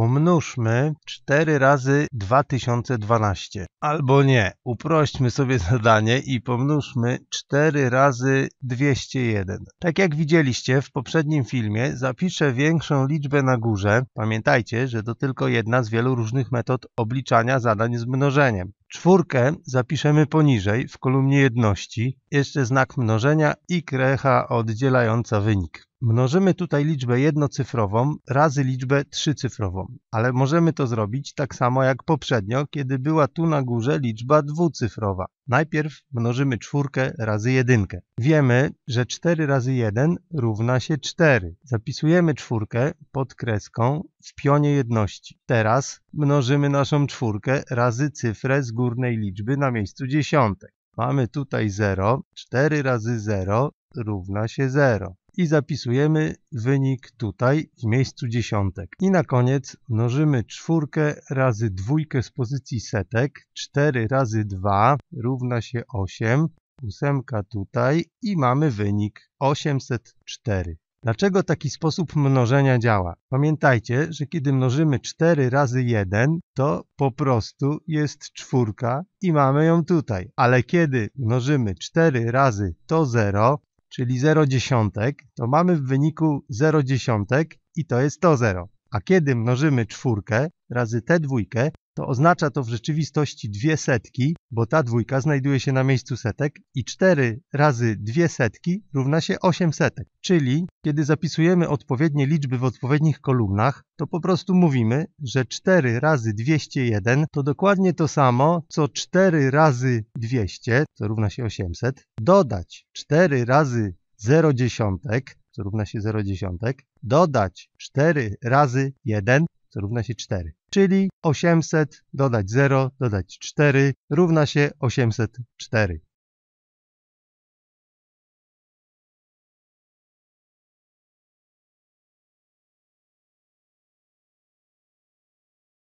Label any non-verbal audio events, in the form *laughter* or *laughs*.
pomnóżmy 4 razy 2012. Albo nie, uprośćmy sobie *laughs* zadanie i pomnóżmy 4 razy 201. Tak jak widzieliście w poprzednim filmie, zapiszę większą liczbę na górze. Pamiętajcie, że to tylko jedna z wielu różnych metod obliczania zadań z mnożeniem. Czwórkę zapiszemy poniżej w kolumnie jedności, jeszcze znak mnożenia i krecha oddzielająca wynik. Mnożymy tutaj liczbę jednocyfrową razy liczbę trzycyfrową, ale możemy to zrobić tak samo jak poprzednio, kiedy była tu na górze liczba dwucyfrowa. Najpierw mnożymy czwórkę razy jedynkę. Wiemy, że 4 razy 1 równa się 4. Zapisujemy czwórkę pod kreską w pionie jedności. Teraz mnożymy naszą czwórkę razy cyfrę z górnej liczby na miejscu dziesiątek. Mamy tutaj 0, 4 razy 0 równa się 0 i zapisujemy wynik tutaj w miejscu dziesiątek. I na koniec mnożymy czwórkę razy dwójkę z pozycji setek. 4 razy 2 równa się 8. Ósemka tutaj i mamy wynik 804. Dlaczego taki sposób mnożenia działa? Pamiętajcie, że kiedy mnożymy 4 razy 1, to po prostu jest czwórka i mamy ją tutaj. Ale kiedy mnożymy 4 razy to 0, czyli 0 dziesiątek, to mamy w wyniku 0 dziesiątek i to jest to 0. A kiedy mnożymy czwórkę razy tę dwójkę, to oznacza to w rzeczywistości dwie setki, bo ta dwójka znajduje się na miejscu setek i 4 razy dwie setki równa się 8 setek. Czyli kiedy zapisujemy odpowiednie liczby w odpowiednich kolumnach, to po prostu mówimy, że 4 razy 201 to dokładnie to samo, co 4 razy 200, co równa się 800, dodać 4 razy 0 dziesiątek, co równa się 0 dziesiątek, dodać 4 razy 1, co równa się 4. Czyli 800 dodać 0 dodać 4 równa się 804.